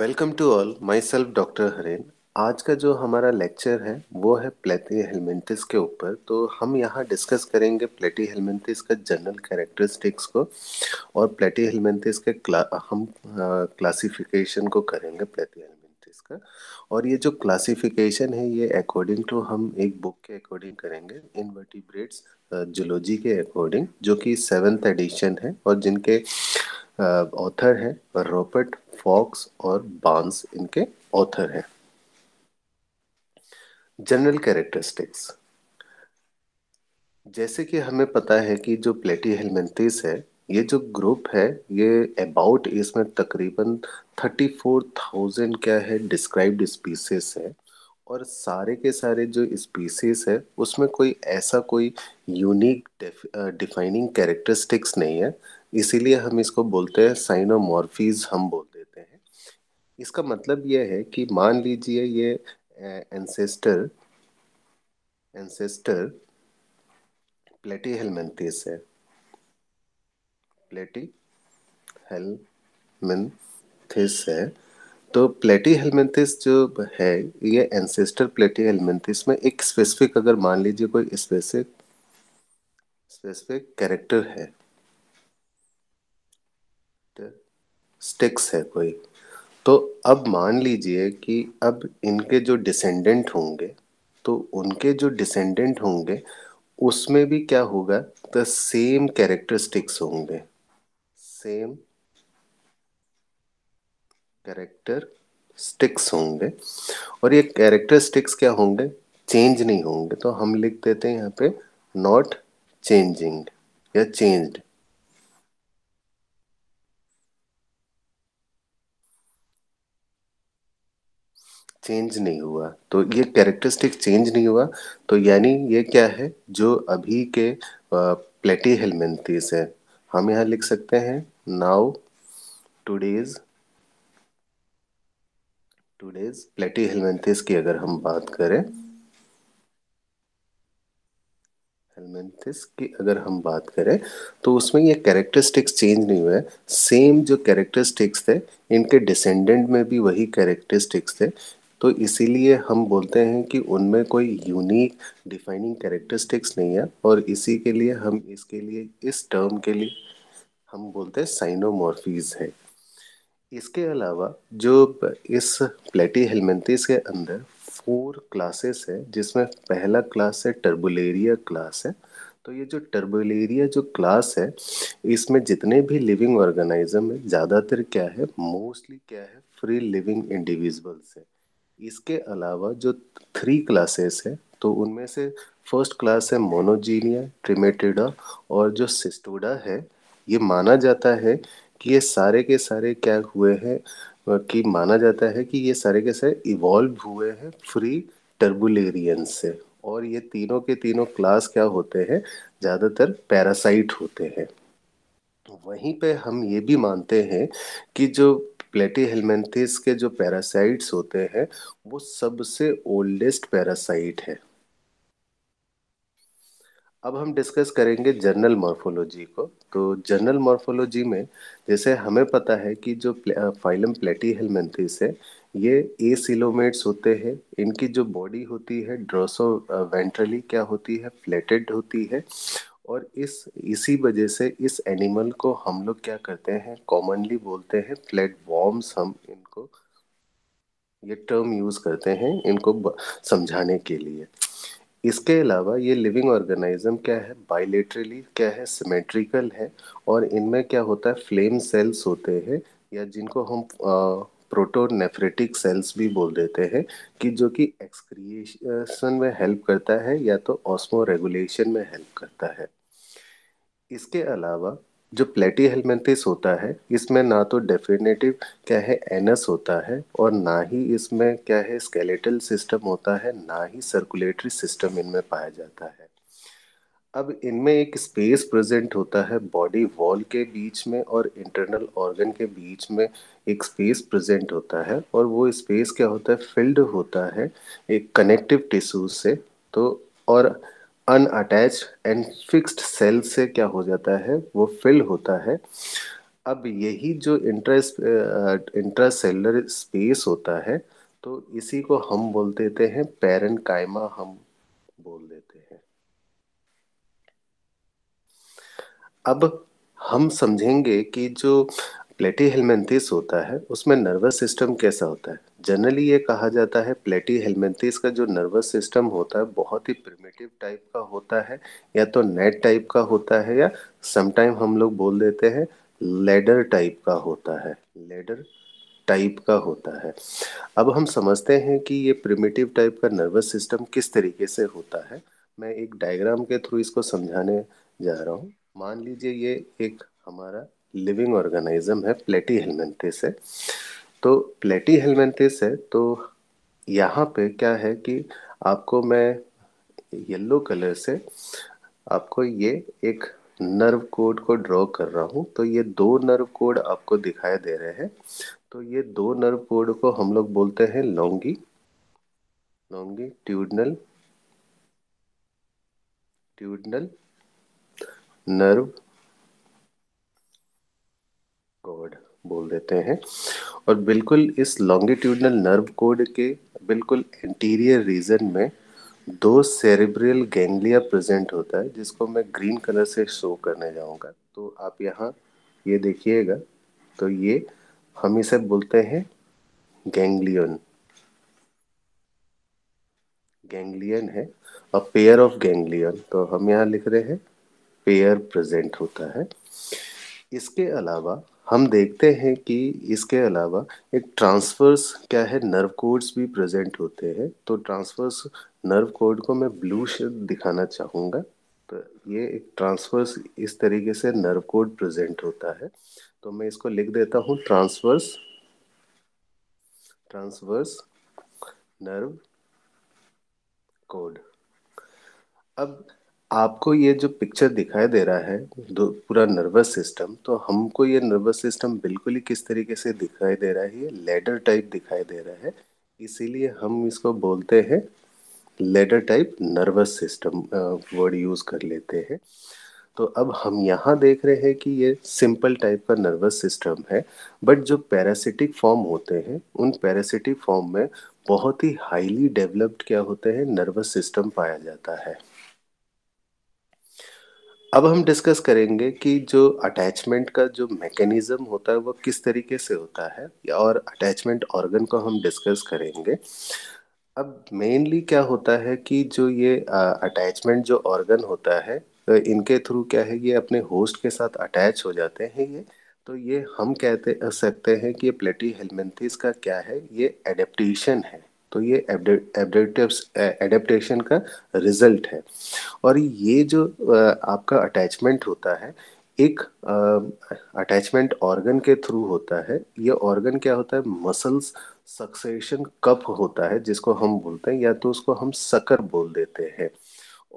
welcome to all myself doctor Haren आज का जो हमारा लेक्चर है वो है प्लेटी हेलमेंटिस के ऊपर तो हम यहाँ डिस्कस करेंगे प्लेटी हेलमेंटिस का जनरल कैरेक्टरिस्टिक्स को और प्लेटी हेलमेंटिस के क्ला, हम क्लासिफिकेशन को करेंगे प्लेटी हेलमेंटिस का और ये जो क्लासिफिकेशन है ये अकॉर्डिंग टू हम एक बुक के अकॉर्डिंग करेंगे इनवर्टिब्रेट्स जोलॉजी के अकॉर्डिंग जो कि सेवन्थ एडिशन है और जिनके uh, ऑथर हैं रॉबर्ट फॉक्स और बांस इनके ऑथर हैं जनरल कैरेक्टरिस्टिक्स जैसे कि हमें पता है कि जो प्लेटी हेलमेंटिस है ये जो ग्रुप है ये अबाउट इसमें तकरीबन थर्टी फोर थाउजेंड क्या है डिस्क्राइब्ड स्पीसीज है और सारे के सारे जो स्पीसीज है उसमें कोई ऐसा कोई यूनिक डिफाइनिंग कैरेक्टरिस्टिक्स नहीं है इसीलिए हम इसको बोलते हैं साइनोमॉर्फीज हम बोल देते हैं इसका मतलब यह है कि मान लीजिए ये एंसेस्टर एंसेस्टर प्लेटी हेलमेंथिस है प्लेटी हेलमेंथिस है तो प्लेटी हेलमेंथिस जो है ये एंसेस्टर प्लेटी हेलमेंथिस में एक स्पेसिफिक अगर मान लीजिए कोई स्पेसिफिक स्पेसिफिक कैरेक्टर है स्टिक्स है कोई तो अब मान लीजिए कि अब इनके जो डिसेंडेंट होंगे तो उनके जो डिसेंडेंट होंगे उसमें भी क्या होगा द सेम कैरेक्टरिस्टिक्स होंगे सेम कैरेक्टर स्टिक्स होंगे और ये कैरेक्टर स्टिक्स क्या होंगे चेंज नहीं होंगे तो हम लिख देते हैं यहाँ पे नॉट चेंजिंग या चेंज्ड चेंज नहीं हुआ तो ये कैरेक्टरिस्टिक चेंज नहीं हुआ तो यानी ये क्या है जो अभी के प्लेटी हेलमेंथिस है हम यहाँ लिख सकते हैं now today's today's Platyhelminthes की अगर हम बात करें हेलमेंथिस की अगर हम बात करें तो उसमें ये कैरेक्टरिस्टिक्स चेंज नहीं हुए सेम जो कैरेक्टरिस्टिक्स थे इनके डिसेंडेंट में भी वही कैरेक्टरिस्टिक्स थे तो इसीलिए हम बोलते हैं कि उनमें कोई यूनिक डिफाइनिंग कैरेक्टरिस्टिक्स नहीं है और इसी के लिए हम इसके लिए इस टर्म के लिए हम बोलते हैं साइनोमॉर्फीज है इसके अलावा जो इस प्लेटी हेलमेंथिस के अंदर फोर क्लासेस है जिसमें पहला क्लास है टर्बुलेरिया क्लास है तो ये जो टर्बुलेरिया जो क्लास है इसमें जितने भी लिविंग ऑर्गेनाइजम है ज़्यादातर क्या है मोस्टली क्या है फ्री लिविंग इंडिविजुअल्स है इसके अलावा जो थ्री क्लासेस है तो उनमें से फर्स्ट क्लास है मोनोजीनिया ट्रिमेटिडा और जो सिस्टोडा है ये माना जाता है कि ये सारे के सारे क्या हुए हैं कि माना जाता है कि ये सारे के सारे इवॉल्व हुए हैं फ्री टर्बुलेरियन से और ये तीनों के तीनों क्लास क्या होते हैं ज़्यादातर पैरासाइट होते हैं वहीं पे हम ये भी मानते हैं कि जो प्लेटीहेल्मेंथिस के जो पैरासाइट्स होते हैं वो सबसे ओल्डेस्ट पैरासाइट है अब हम डिस्कस करेंगे जनरल मॉर्फोलॉजी को तो जनरल मॉर्फोलॉजी में जैसे हमें पता है कि जो फाइलम प्लेटी हेलमेंथिस है ये ए सिलोमेट्स होते हैं इनकी जो बॉडी होती है ड्रोसो वेंट्रली क्या होती है फ्लेटेड होती है और इस इसी वजह से इस एनिमल को हम लोग क्या करते हैं कॉमनली बोलते हैं फ्लैट वॉर्म्स हम इनको ये टर्म यूज़ करते हैं इनको समझाने के लिए इसके अलावा ये लिविंग ऑर्गेनाइज्म क्या है बाइलेटरली क्या है सिमेट्रिकल है और इनमें क्या होता है फ्लेम सेल्स होते हैं या जिनको हम प्रोटोनेफ्रेटिक सेल्स भी बोल देते हैं कि जो कि एक्सक्रिएशन में हेल्प करता है या तो ऑस्मो रेगुलेशन में हेल्प करता है इसके अलावा जो प्लेटी हेलमेंथिस होता है इसमें ना तो डेफिनेटिव क्या है एनस होता है और ना ही इसमें क्या है स्केलेटल सिस्टम होता है ना ही सर्कुलेटरी सिस्टम इनमें पाया जाता है अब इनमें एक स्पेस प्रेजेंट होता है बॉडी वॉल के बीच में और इंटरनल ऑर्गन के बीच में एक स्पेस प्रेजेंट होता है और वो स्पेस क्या होता है फिल्ड होता है एक कनेक्टिव टिश्यूज से तो और अनअटैच एंड फिक्स्ड सेल से क्या हो जाता है वो फिल होता है अब यही जो इंट्रेस इंट्रा सेलर स्पेस होता है तो इसी को हम बोल देते हैं पेरन कायमा हम बोल देते हैं अब हम समझेंगे कि जो प्लेटी हेलमेंथिस होता है उसमें नर्वस सिस्टम कैसा होता है जनरली ये कहा जाता है प्लेटी हेलमेंथिस का जो नर्वस सिस्टम होता है बहुत ही प्रिमेटिव टाइप का होता है या तो नेट टाइप का होता है या समटाइम हम लोग बोल देते हैं लेडर टाइप का होता है लेडर टाइप का होता है अब हम समझते हैं कि ये प्रिमेटिव टाइप का नर्वस सिस्टम किस तरीके से होता है मैं एक डायग्राम के थ्रू इसको समझाने जा रहा हूँ मान लीजिए ये एक हमारा लिविंग ऑर्गेनाइज्म है प्लेटी हेलमेंथिस है तो प्लेटी हेलमेंथिस है तो यहाँ पे क्या है कि आपको मैं येलो कलर से आपको ये एक नर्व कोड को ड्रॉ कर रहा हूँ तो ये दो नर्व कोड आपको दिखाई दे रहे हैं तो ये दो नर्व कोड को हम लोग बोलते हैं longi longitudinal tudinal nerve cord बोल देते हैं और बिल्कुल इस लॉन्गिट्यूडनल नर्व कोड के बिल्कुल एंटीरियर रीजन में दो सेरेब्रियल गैंग्लिया प्रेजेंट होता है जिसको मैं ग्रीन कलर से शो करने जाऊंगा तो आप यहाँ ये देखिएगा तो ये हम इसे बोलते हैं गैंग्लियन गैंग्लियन है अ पेयर ऑफ गैंग्लियन तो हम यहाँ लिख रहे हैं पेयर प्रेजेंट होता है इसके अलावा हम देखते हैं कि इसके अलावा एक ट्रांसफर्स क्या है नर्व कोड्स भी प्रेजेंट होते हैं तो ट्रांसफर्स नर्व कोड को मैं ब्लू शेड दिखाना चाहूँगा तो ये एक ट्रांसफर्स इस तरीके से नर्व कोड प्रेजेंट होता है तो मैं इसको लिख देता हूँ ट्रांसवर्स ट्रांसवर्स नर्व कोड अब आपको ये जो पिक्चर दिखाई दे रहा है दो पूरा नर्वस सिस्टम तो हमको ये नर्वस सिस्टम बिल्कुल ही किस तरीके से दिखाई दे रहा है ये लेडर टाइप दिखाई दे रहा है इसीलिए हम इसको बोलते हैं ladder type nervous system word use कर लेते हैं तो अब हम यहाँ देख रहे हैं कि ये सिंपल टाइप का नर्वस सिस्टम है बट जो पैरासिटिक फॉर्म होते हैं उन पैरासिटिक फॉर्म में बहुत ही हाईली डेवलप्ड क्या होते हैं नर्वस सिस्टम पाया जाता है अब हम डिस्कस करेंगे कि जो अटैचमेंट का जो मैकेनिज्म होता है वो किस तरीके से होता है और अटैचमेंट ऑर्गन को हम डिस्कस करेंगे अब मेनली क्या होता है कि जो ये अटैचमेंट जो ऑर्गन होता है तो इनके थ्रू क्या है ये अपने होस्ट के साथ अटैच हो जाते हैं ये तो ये हम कहते सकते हैं कि ये प्लेटी हेलमेंथिस का क्या है ये एडेप्टन है तो ये एडेप्टेशन का रिजल्ट है और ये जो आपका अटैचमेंट होता है एक अटैचमेंट ऑर्गन के थ्रू होता है ये ऑर्गन क्या होता है मसल्स सक्सेशन कप होता है जिसको हम बोलते हैं या तो उसको हम सकर बोल देते हैं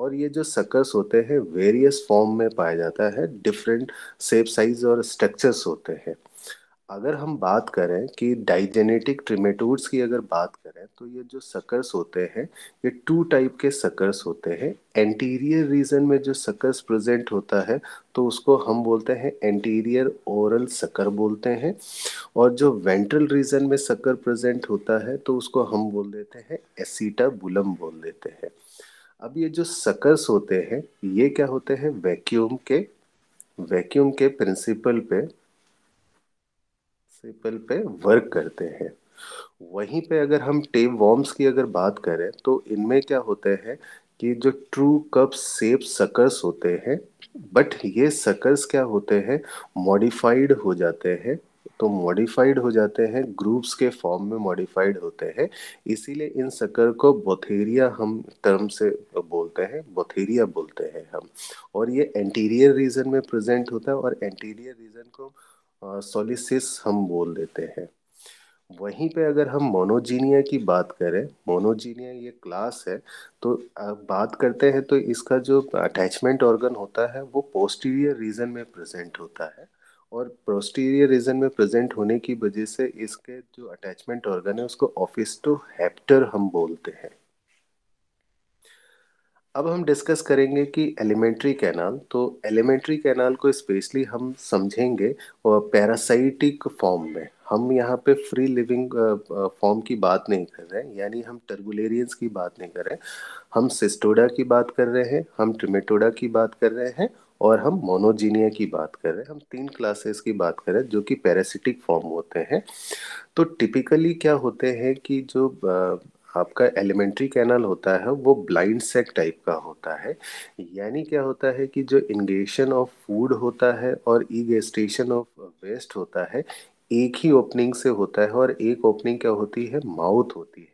और ये जो सकर्स होते हैं वेरियस फॉर्म में पाया जाता है डिफरेंट सेप साइज और स्ट्रक्चर्स होते हैं अगर हम बात करें कि डाइजेनेटिक ट्रिमेटोड्स की अगर बात करें तो ये जो सकर्स होते हैं ये टू टाइप के सकर्स होते हैं एंटीरियर रीजन में जो सकर्स प्रेजेंट होता है तो उसको हम बोलते हैं एंटीरियर ओरल सकर बोलते हैं और जो वेंट्रल रीजन में सकर प्रेजेंट होता है तो उसको हम बोल देते हैं एसीटाबुलम बोल देते हैं अब ये जो सकर्स होते हैं ये क्या होते हैं वैक्यूम के वैक्यूम के प्रिंसिपल पे प्रिंसिपल पे वर्क करते हैं वहीं पे अगर हम टेप वॉर्म्स की अगर बात करें तो इनमें क्या होते हैं कि जो ट्रू कप सेप सकर्स होते हैं बट ये सकर्स क्या होते हैं मॉडिफाइड हो जाते हैं तो मॉडिफाइड हो जाते हैं ग्रुप्स के फॉर्म में मॉडिफाइड होते हैं इसीलिए इन सकर को बोथेरिया हम टर्म से बोलते हैं बोथेरिया बोलते हैं हम और ये एंटीरियर रीजन में प्रेजेंट होता है और एंटीरियर रीजन को सोलिसिस हम बोल देते हैं वहीं पे अगर हम मोनोजीनिया की बात करें मोनोजीनिया ये क्लास है तो बात करते हैं तो इसका जो अटैचमेंट ऑर्गन होता है वो पोस्टीरियर रीजन में प्रेजेंट होता है और पोस्टीरियर रीजन में प्रेजेंट होने की वजह से इसके जो अटैचमेंट ऑर्गन है उसको ऑफिस्टो हैप्टर हम बोलते हैं अब हम डिस्कस करेंगे कि एलिमेंट्री कैनाल तो एलिमेंट्री कैनाल को स्पेशली हम समझेंगे पैरासाइटिक फॉर्म में हम यहाँ पे फ्री लिविंग फॉर्म की बात नहीं कर रहे हैं यानी हम टर्बुलेरियंस की बात नहीं कर रहे हैं हम सिस्टोडा की बात कर रहे हैं हम ट्रिमेटोडा की बात कर रहे हैं और हम मोनोजीनिया की बात कर रहे हैं हम तीन क्लासेस की बात कर रहे हैं जो कि पैरासिटिक फॉर्म होते हैं तो टिपिकली क्या होते हैं कि जो आपका एलिमेंट्री कैनल होता है वो ब्लाइंड सेक टाइप का होता है यानी क्या होता है कि जो इंगेशन ऑफ फूड होता है और इगेस्टेशन ऑफ वेस्ट होता है एक ही ओपनिंग से होता है और एक ओपनिंग क्या होती है माउथ होती है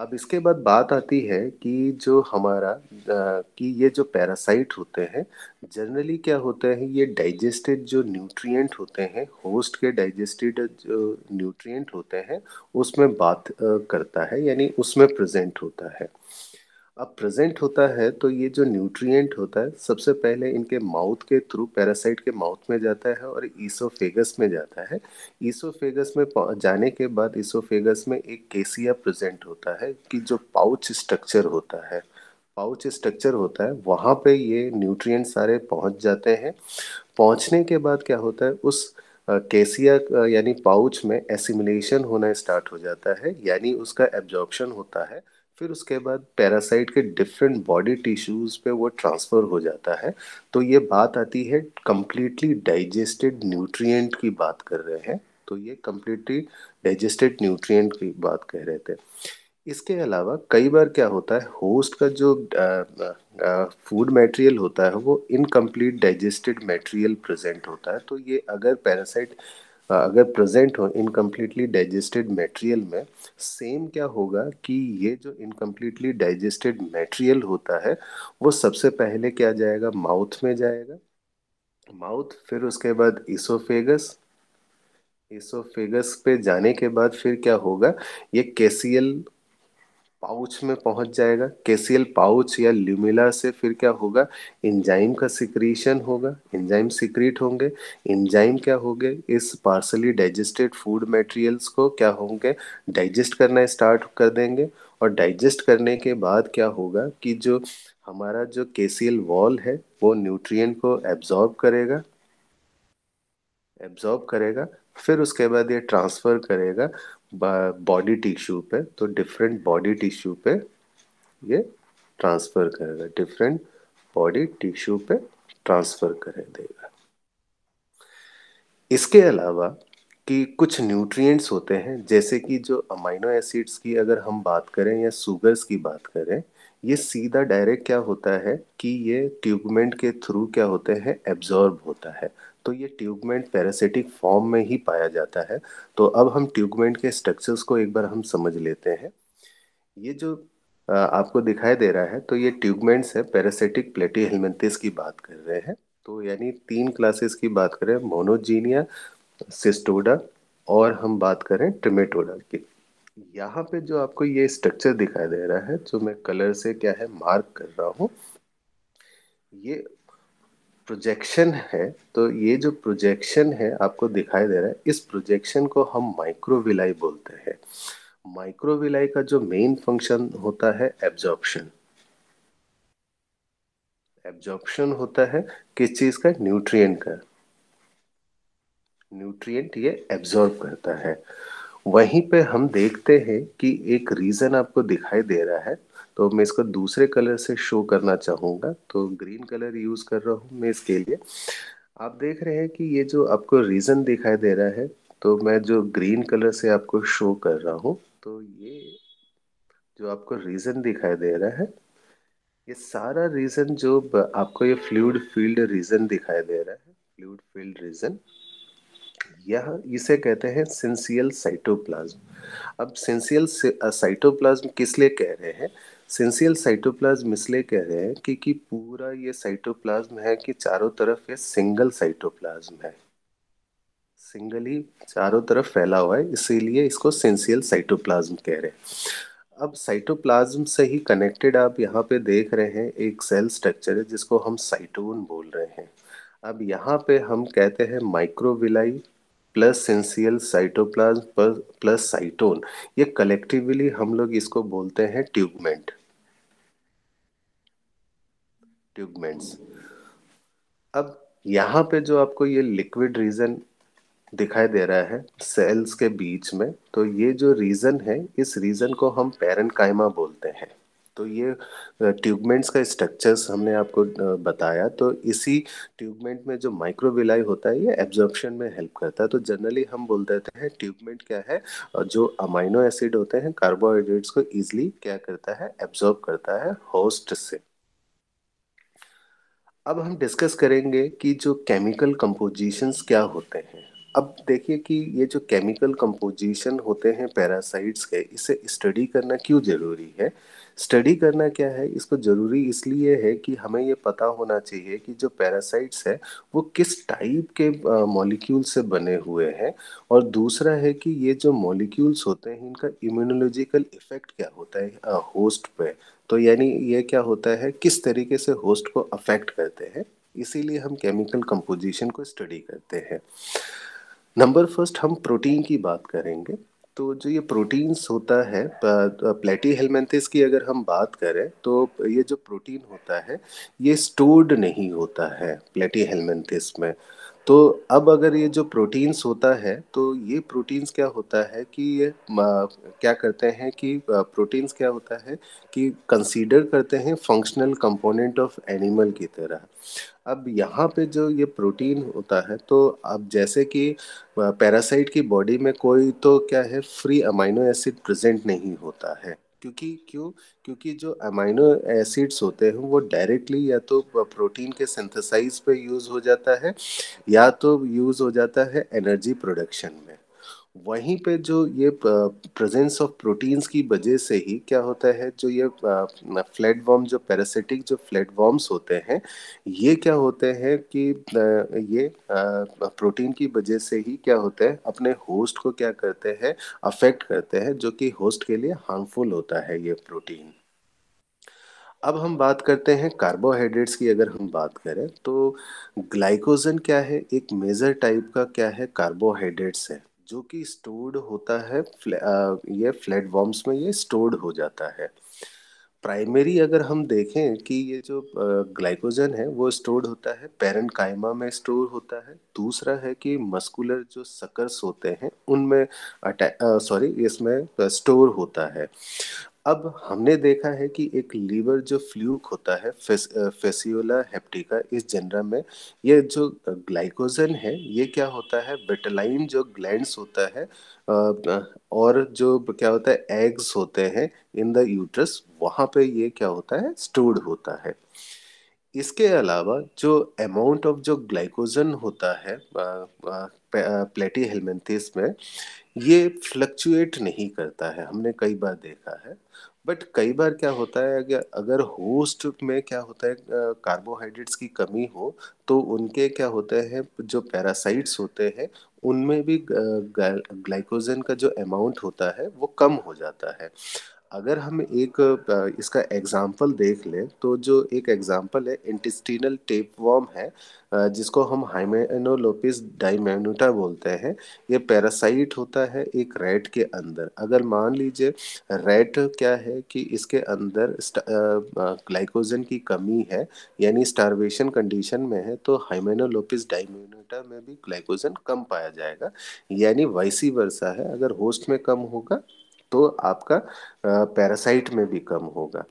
अब इसके बाद बात आती है कि जो हमारा कि ये जो पैरासाइट होते हैं जनरली क्या होता है ये डाइजेस्टेड जो न्यूट्रिएंट होते हैं होस्ट के डाइजेस्टेड जो न्यूट्रिएंट होते हैं उसमें बात करता है यानी उसमें प्रेजेंट होता है अब प्रेजेंट होता है तो ये जो न्यूट्रिएंट होता है सबसे पहले इनके माउथ के थ्रू पैरासाइट के माउथ में जाता है और ईसोफेगस में जाता है ईसोफेगस में जाने के बाद ईसोफेगस में एक केसिया प्रेजेंट होता है कि जो पाउच स्ट्रक्चर होता है पाउच स्ट्रक्चर होता है वहाँ पे ये न्यूट्रिएंट सारे पहुँच जाते हैं पहुँचने के बाद क्या होता है उस केसिया यानी पाउच में एसिमिलेशन होना स्टार्ट हो जाता है यानी उसका एब्जॉर्प्शन होता है फिर उसके बाद पैरासाइट के डिफरेंट बॉडी टिश्यूज पे वो ट्रांसफ़र हो जाता है तो ये बात आती है कम्प्लीटली डाइजेस्टेड न्यूट्रिएंट की बात कर रहे हैं तो ये कम्प्लीटली डाइजेस्टेड न्यूट्रिएंट की बात कह रहे थे इसके अलावा कई बार क्या होता है होस्ट का जो फूड मटेरियल होता है वो इनकम्प्लीट डाइजेस्टेड मटेरियल प्रेजेंट होता है तो ये अगर पैरासाइट अगर प्रेजेंट हो इनकम्प्लीटली डाइजेस्टेड मटेरियल में सेम क्या होगा कि ये जो इनकम्प्लीटली डाइजेस्टेड मटेरियल होता है वो सबसे पहले क्या जाएगा माउथ में जाएगा माउथ फिर उसके बाद इसोफेगस इसोफेगस पे जाने के बाद फिर क्या होगा ये केसियल पाउच में पहुंच जाएगा केसीएल पाउच या ल्यूमिला से फिर क्या होगा इंजाइम का सिक्रीशन होगा इंजाइम सिक्रीट होंगे इंजाइम क्या होंगे इस पार्सली डाइजेस्टेड फूड मटेरियल्स को क्या होंगे डाइजेस्ट करना स्टार्ट कर देंगे और डाइजेस्ट करने के बाद क्या होगा कि जो हमारा जो केसीएल वॉल है वो न्यूट्रिएंट को एब्जॉर्ब करेगा एब्जॉर्ब करेगा फिर उसके बाद ये ट्रांसफ़र करेगा बॉडी टिश्यू पे तो डिफरेंट बॉडी टिश्यू पे ये ट्रांसफ़र करेगा डिफरेंट बॉडी टिश्यू पे ट्रांसफ़र कर देगा इसके अलावा कि कुछ न्यूट्रिएंट्स होते हैं जैसे कि जो अमाइनो एसिड्स की अगर हम बात करें या सुगर्स की बात करें ये सीधा डायरेक्ट क्या होता है कि ये ट्यूबमेंट के थ्रू क्या होते हैं एब्जॉर्ब होता है तो ये ट्यूबमेंट पैरासिटिक फॉर्म में ही पाया जाता है तो अब हम ट्यूबमेंट के स्ट्रक्चर्स को एक बार हम समझ लेते हैं ये जो आपको दिखाई दे रहा है तो ये ट्यूबमेंट्स है पैरासिटिक प्लेटी हेलमेंटिस की बात कर रहे हैं तो यानी तीन क्लासेस की बात करें मोनोजीनिया सिस्टोडा और हम बात करें ट्रिमेटोडा की यहाँ पे जो आपको ये स्ट्रक्चर दिखाई दे रहा है जो मैं कलर से क्या है मार्क कर रहा हूँ ये प्रोजेक्शन है तो ये जो प्रोजेक्शन है आपको दिखाई दे रहा है इस प्रोजेक्शन को हम माइक्रोविलाई बोलते हैं माइक्रोविलाई का जो मेन फंक्शन होता है एब्जॉर्प्शन एब्जॉर्प्शन होता है किस चीज का न्यूट्रिएंट का न्यूट्रिएंट ये एब्जॉर्ब करता है वहीं पे हम देखते हैं कि एक रीजन आपको दिखाई दे रहा है तो मैं इसको दूसरे कलर से शो करना चाहूंगा तो ग्रीन कलर यूज कर रहा हूँ मैं इसके लिए आप देख रहे हैं कि ये जो आपको रीजन दिखाई दे रहा है तो मैं जो ग्रीन कलर से आपको शो कर रहा हूँ तो ये जो आपको रीजन दिखाई दे रहा है ये सारा रीजन जो आपको ये फ्लूड फील्ड रीजन दिखाई दे रहा है फ्लूड फील्ड रीजन यह इसे कहते हैं सिंसियल साइटोप्लाज्म अब सिंसियल साइटोप्लाज्म किस लिए कह रहे हैं सिंसियल साइटोप्लाज्म इसलिए कह रहे हैं कि कि पूरा ये साइटोप्लाज्म है कि चारों तरफ ये सिंगल साइटोप्लाज्म है सिंगल ही चारों तरफ फैला हुआ है इसीलिए इसको सेंसियल साइटोप्लाज्म कह रहे हैं अब साइटोप्लाज्म से ही कनेक्टेड आप यहाँ पे देख रहे हैं एक सेल स्ट्रक्चर है जिसको हम साइटोन बोल रहे हैं अब यहाँ पे हम कहते हैं microvilli plus syncytial cytoplasm plus cyton ये कलेक्टिवली हम लोग इसको बोलते हैं ट्यूबमेंट ट्यूबमेंट्स अब यहाँ पे जो आपको ये लिक्विड रीजन दिखाई दे रहा है सेल्स के बीच में तो ये जो रीजन है इस रीजन को हम पेरेंट कायमा बोलते हैं तो ये ट्यूबमेंट्स का स्ट्रक्चर्स हमने आपको बताया तो इसी ट्यूबमेंट में जो माइक्रोविलाई होता है ये एब्जॉर्प्शन में हेल्प करता है तो जनरली हम बोल देते हैं ट्यूबमेंट क्या है जो अमाइनो एसिड होते हैं कार्बोहाइड्रेट्स को ईजिली क्या करता है एब्जॉर्ब करता है होस्ट से अब हम डिस्कस करेंगे कि जो केमिकल कंपोजिशंस क्या होते हैं अब देखिए कि ये जो केमिकल कंपोजिशन होते हैं पैरासाइट्स के इसे स्टडी करना क्यों ज़रूरी है स्टडी करना क्या है इसको ज़रूरी इसलिए है कि हमें ये पता होना चाहिए कि जो पैरासाइट्स है वो किस टाइप के मॉलिक्यूल से बने हुए हैं और दूसरा है कि ये जो मॉलिक्यूल्स होते हैं इनका इम्यूनोलॉजिकल इफेक्ट क्या होता है होस्ट पे तो यानी ये क्या होता है किस तरीके से होस्ट को अफेक्ट करते हैं इसीलिए हम केमिकल कंपोजिशन को स्टडी करते हैं नंबर फर्स्ट हम प्रोटीन की बात करेंगे तो जो ये प्रोटीन्स होता है प्लेटी हेलमेंथिस की अगर हम बात करें तो ये जो प्रोटीन होता है ये स्टोर्ड नहीं होता है प्लेटी हेलमेंथिस में तो अब अगर ये जो प्रोटीन्स होता है तो ये प्रोटीन्स क्या होता है कि ये क्या करते हैं कि प्रोटीन्स क्या होता है कि कंसीडर करते हैं फंक्शनल कंपोनेंट ऑफ एनिमल की तरह अब यहाँ पे जो ये प्रोटीन होता है तो अब जैसे कि पैरासाइट की बॉडी में कोई तो क्या है फ्री अमाइनो एसिड प्रेजेंट नहीं होता है क्योंकि क्यों क्योंकि जो अमाइनो एसिड्स होते हैं वो डायरेक्टली या तो प्रोटीन के सिंथेसाइज पे यूज़ हो जाता है या तो यूज़ हो जाता है एनर्जी प्रोडक्शन में वहीं पे जो ये प्रेजेंस ऑफ प्रोटीन्स की वजह से ही क्या होता है जो ये फ्लैट वॉर्म जो पैरासिटिक जो फ्लैट वॉर्म्स होते हैं ये क्या होते हैं कि ये प्रोटीन की वजह से ही क्या होता है अपने होस्ट को क्या करते हैं अफेक्ट करते हैं जो कि होस्ट के लिए हार्मफुल होता है ये प्रोटीन अब हम बात करते हैं कार्बोहाइड्रेट्स की अगर हम बात करें तो ग्लाइकोजन क्या है एक मेजर टाइप का क्या है कार्बोहाइड्रेट्स है जो कि स्टोर्ड होता है ये फ्लैट वॉर्म्स में ये स्टोर्ड हो जाता है प्राइमरी अगर हम देखें कि ये जो ग्लाइकोजन है वो स्टोर्ड होता है पेरेंट कायमा में स्टोर होता है दूसरा है कि मस्कुलर जो सकर्स होते हैं उनमें सॉरी इसमें स्टोर होता है अब हमने देखा है कि एक लीवर जो फ्लूक होता है फेसियोला हेप्टिका इस जनरा में ये जो ग्लाइकोजन है ये क्या होता है बेटलाइन जो ग्लैंड्स होता है और जो क्या होता है एग्स होते हैं इन द यूट्रस वहाँ पे ये क्या होता है स्टोर्ड होता है इसके अलावा जो अमाउंट ऑफ जो ग्लाइकोजन होता है प्लेटी हेलमेंथिस में ये फ्लक्चुएट नहीं करता है हमने कई बार देखा है बट कई बार क्या होता है अगर अगर होस्ट में क्या होता है कार्बोहाइड्रेट्स की कमी हो तो उनके क्या होते हैं जो पैरासाइट्स होते हैं उनमें भी ग्लाइकोजन का जो अमाउंट होता है वो कम हो जाता है अगर हम एक इसका एग्जाम्पल देख लें तो जो एक एग्जाम्पल है इंटेस्टिनल वॉर्म है जिसको हम हाइमेनोलोपिस डाइमेनुटा बोलते हैं ये पैरासाइट होता है एक रेट के अंदर अगर मान लीजिए रेट क्या है कि इसके अंदर ग्लाइकोजन की कमी है यानी स्टारवेशन कंडीशन में है तो हाइमेनोलोपिस डाइमेनुटा में भी ग्लाइकोजन कम पाया जाएगा यानी वाइसी वर्षा है अगर होस्ट में कम होगा तो आपका पैरासाइट में भी कम होगा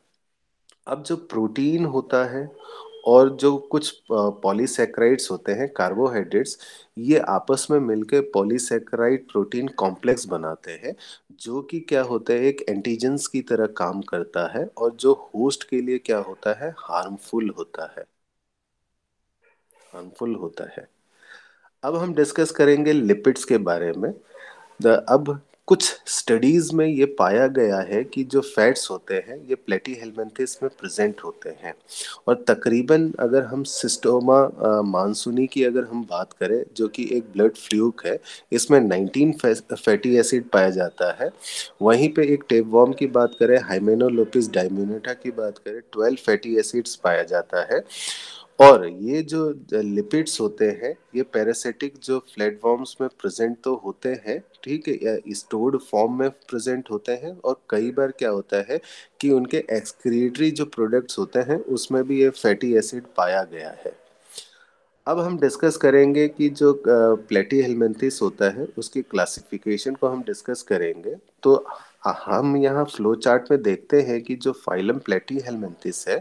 अब जो प्रोटीन होता है और जो कुछ पॉलीसेक्राइड्स होते हैं कार्बोहाइड्रेट्स ये आपस में मिलके पॉलीसेक्राइड प्रोटीन कॉम्प्लेक्स बनाते हैं जो कि क्या होता है एक एंटीजेंस की तरह काम करता है और जो होस्ट के लिए क्या होता है हार्मफुल होता है हार्मफुल होता है अब हम डिस्कस करेंगे लिपिड्स के बारे में द अब कुछ स्टडीज में ये पाया गया है कि जो फैट्स होते हैं ये प्लेटी हेलमेंथिस में प्रेजेंट होते हैं और तकरीबन अगर हम सिस्टोमा मानसूनी की अगर हम बात करें जो कि एक ब्लड फ्लूक है इसमें 19 फैटी एसिड पाया जाता है वहीं पे एक टेप वॉम की बात करें हाइमेनोलोपिस डायमिनेटा की बात करें 12 फैटी एसिड्स पाया जाता है और ये जो लिपिड्स होते हैं ये पैरासिटिक जो फ्लैट फॉर्म्स में प्रेजेंट तो होते हैं ठीक है स्टोर्ड फॉर्म में प्रेजेंट होते हैं और कई बार क्या होता है कि उनके एक्सक्रीटरी जो प्रोडक्ट्स होते हैं उसमें भी ये फैटी एसिड पाया गया है अब हम डिस्कस करेंगे कि जो प्लेटी हेलमेंथिस होता है उसकी क्लासिफिकेशन को हम डिस्कस करेंगे तो हम यहाँ फ्लो चार्ट में देखते हैं कि जो फाइलम प्लेटी हेलमेंथिस है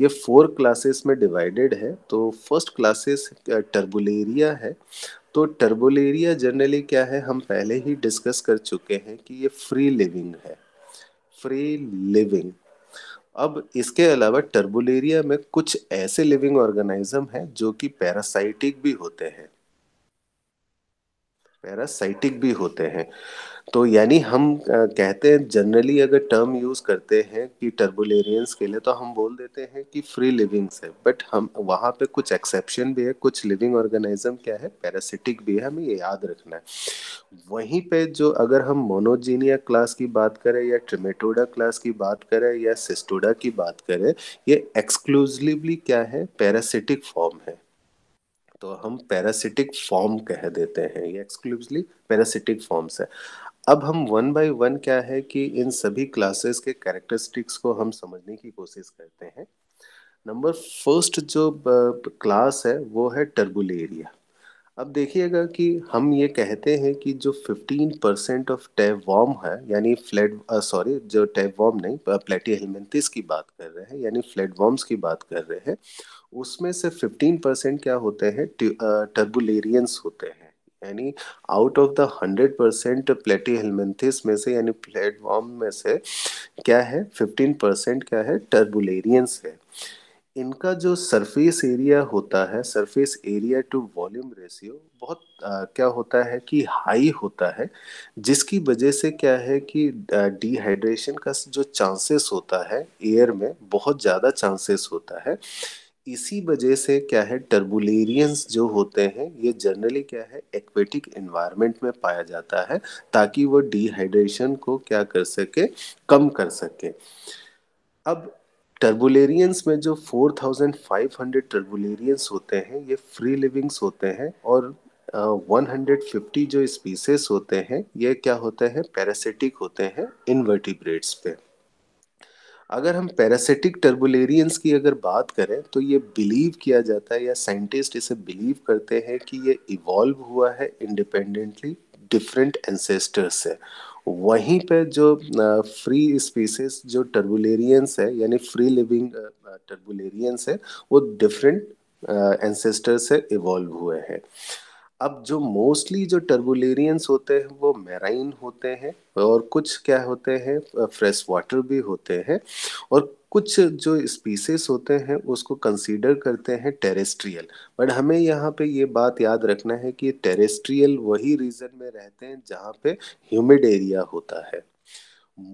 ये फोर क्लासेस में डिवाइडेड है तो फर्स्ट क्लासेस टर्बुलेरिया है तो टर्बुलेरिया जनरली क्या है हम पहले ही डिस्कस कर चुके हैं कि ये फ्री लिविंग है फ्री लिविंग अब इसके अलावा टर्बुलेरिया में कुछ ऐसे लिविंग ऑर्गेनाइज्म हैं जो कि पैरासाइटिक भी होते हैं पैरासाइटिक भी होते हैं तो यानी हम कहते हैं जनरली अगर टर्म यूज़ करते हैं कि टर्बुलेरियंस के लिए तो हम बोल देते हैं कि फ्री लिविंग्स है बट हम वहाँ पे कुछ एक्सेप्शन भी है कुछ लिविंग ऑर्गेनिज्म क्या है पैरासिटिक भी है हमें ये याद रखना है वहीं पे जो अगर हम मोनोजीनिया क्लास की बात करें या ट्रिमेटोडा क्लास की बात करें या सिस्टोडा की बात करें ये एक्सक्लूसिवली क्या है पैरासिटिक फॉर्म है तो हम पैरासिटिक फॉर्म कह देते हैं ये एक्सक्लूसिवली पैरासिटिक फॉर्म्स है अब हम वन बाय वन क्या है कि इन सभी क्लासेस के कैरेक्टरिस्टिक्स को हम समझने की कोशिश करते हैं नंबर फर्स्ट जो क्लास है वो है टर्बुल एरिया अब देखिएगा कि हम ये कहते हैं कि जो 15 परसेंट ऑफ टैवॉम है यानी फ्लैट सॉरी जो टैवॉम नहीं प्लेटी हेलमेंथिस की बात कर रहे हैं यानी फ्लैट वॉर्म्स की बात कर रहे हैं उसमें से 15 परसेंट क्या होते हैं टर्बुलेरियंस होते हैं यानी out of the hundred percent Platyhelminthes में से यानी प्लेटफॉर्म में से क्या है फिफ्टीन परसेंट क्या है टर्बुलेरियंस है इनका जो सरफेस एरिया होता है surface area to volume ratio बहुत आ, क्या होता है कि हाई होता है जिसकी वजह से क्या है कि डिहाइड्रेशन का जो चांसेस होता है एयर में बहुत ज़्यादा चांसेस होता है इसी वजह से क्या है टर्बुलेरियंस जो होते हैं ये जनरली क्या है एक्वेटिक एनवायरनमेंट में पाया जाता है ताकि वो डिहाइड्रेशन को क्या कर सके कम कर सके अब टर्बुलेरियंस में जो 4500 टर्बुलेरियंस होते हैं ये फ्री लिविंग्स होते हैं और वन हंड्रेड फिफ्टी जो स्पीसीज होते हैं ये क्या होते हैं पैरासिटिक होते हैं इनवर्टिब्रेट्स पे अगर हम पैरासिटिक टर्बुलेरियंस की अगर बात करें तो ये बिलीव किया जाता है या साइंटिस्ट इसे बिलीव करते हैं कि ये इवॉल्व हुआ है इंडिपेंडेंटली डिफरेंट एंसेस्टर्स से वहीं पे जो फ्री स्पीसीज जो टर्बुलेरियंस है यानी फ्री लिविंग टर्बुलेरियंस है वो डिफरेंट एंसेस्टर्स से इवॉल्व हुए हैं अब जो मोस्टली जो टर्बुलेरियंस होते हैं वो मेराइन होते हैं और कुछ क्या होते हैं फ्रेश वाटर भी होते हैं और कुछ जो स्पीसीस होते हैं उसको कंसीडर करते हैं टेरेस्ट्रियल बट हमें यहाँ पे ये बात याद रखना है कि टेरेस्ट्रियल वही रीजन में रहते हैं जहाँ पे ह्यूमिड एरिया होता है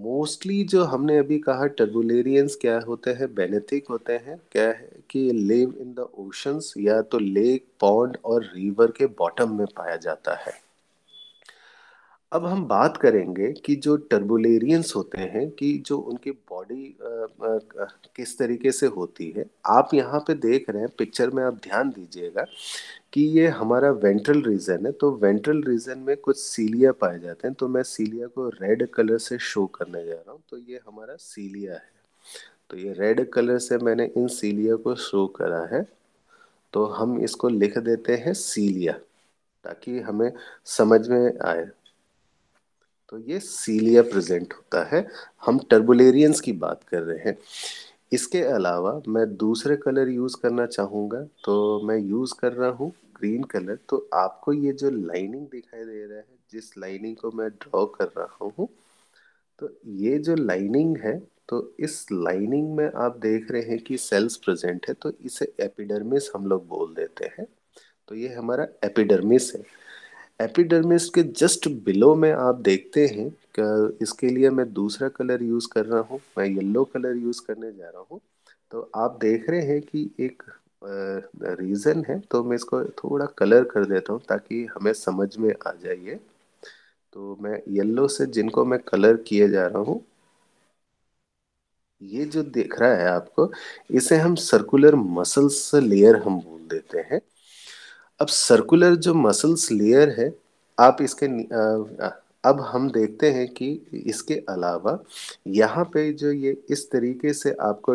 मोस्टली जो हमने अभी कहा टर्बुलेरियंस क्या होते हैं बेनेथिक होते हैं क्या है के लिव इन द ओशंस या तो लेक पॉन्ड और रिवर के बॉटम में पाया जाता है अब हम बात करेंगे कि जो टर्बुलेरियंस होते हैं कि जो उनकी बॉडी किस तरीके से होती है आप यहाँ पे देख रहे हैं पिक्चर में आप ध्यान दीजिएगा कि ये हमारा वेंट्रल रीजन है तो वेंट्रल रीजन में कुछ सीलिया पाए जाते हैं तो मैं सीलिया को रेड कलर से शो करने जा रहा हूँ तो ये हमारा सीलिया है तो ये रेड कलर से मैंने इन सीलिया को शो करा है तो हम इसको लिख देते हैं सीलिया ताकि हमें समझ में आए तो ये सीलिया प्रेजेंट होता है हम टर्बुलेरियंस की बात कर रहे हैं इसके अलावा मैं दूसरे कलर यूज़ करना चाहूँगा तो मैं यूज़ कर रहा हूँ ग्रीन कलर तो आपको ये जो लाइनिंग दिखाई दे रहा है जिस लाइनिंग को मैं ड्रॉ कर रहा हूँ तो ये जो लाइनिंग है तो इस लाइनिंग में आप देख रहे हैं कि सेल्स प्रेजेंट है तो इसे एपिडर्मिस हम लोग बोल देते हैं तो ये हमारा एपिडर्मिस है एपिडर्मिस के जस्ट बिलो में आप देखते हैं इसके लिए मैं दूसरा कलर यूज़ कर रहा हूँ मैं येलो कलर यूज़ करने जा रहा हूँ तो आप देख रहे हैं कि एक रीज़न है तो मैं इसको थोड़ा कलर कर देता हूँ ताकि हमें समझ में आ जाइए तो मैं येलो से जिनको मैं कलर किए जा रहा हूँ ये जो देख रहा है आपको इसे हम सर्कुलर मसल्स लेयर हम बोल देते हैं अब सर्कुलर जो मसल्स लेयर है आप इसके अब हम देखते हैं कि इसके अलावा यहाँ पे जो ये इस तरीके से आपको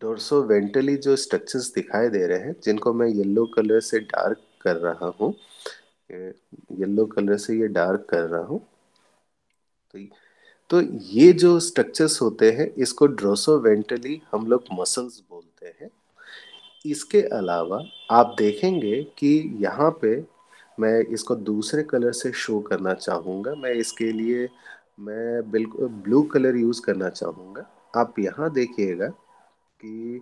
डोरसो वेंटली जो स्ट्रक्चर्स दिखाई दे रहे हैं जिनको मैं येलो कलर से डार्क कर रहा हूँ येलो कलर से ये डार्क कर रहा हूँ तो तो ये जो स्ट्रक्चर्स होते हैं इसको ड्रोसोवेंटली हम लोग मसल्स बोलते हैं इसके अलावा आप देखेंगे कि यहाँ पे मैं इसको दूसरे कलर से शो करना चाहूँगा मैं इसके लिए मैं बिल्कुल ब्लू कलर यूज़ करना चाहूँगा आप यहाँ देखिएगा कि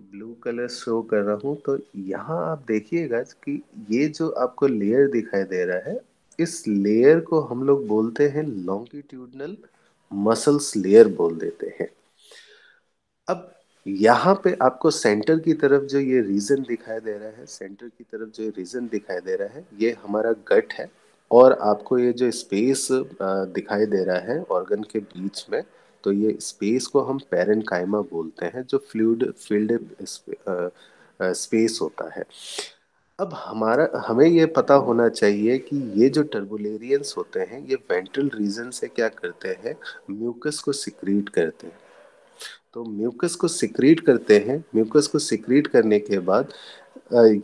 ब्लू कलर शो कर रहा हूँ तो यहाँ आप देखिएगा कि ये जो आपको लेयर दिखाई दे रहा है इस लेयर को हम लोग बोलते हैं लॉन्गिट्यूडनल मसल्स लेयर बोल देते हैं अब यहाँ पे आपको सेंटर की तरफ जो ये रीजन दिखाई दे रहा है सेंटर की तरफ जो रीजन दिखाई दे रहा है ये हमारा गट है और आपको ये जो स्पेस दिखाई दे रहा है ऑर्गन के बीच में तो ये स्पेस को हम पेरन बोलते हैं जो फ्लूड फील्ड स्पेस होता है अब हमारा हमें ये पता होना चाहिए कि ये जो टर्बुलेरियंस होते हैं ये वेंट्रल रीजन से क्या करते हैं म्यूकस को सिक्रीट करते हैं तो म्यूकस को सिक्रीट करते हैं म्यूकस को सिक्रीट करने के बाद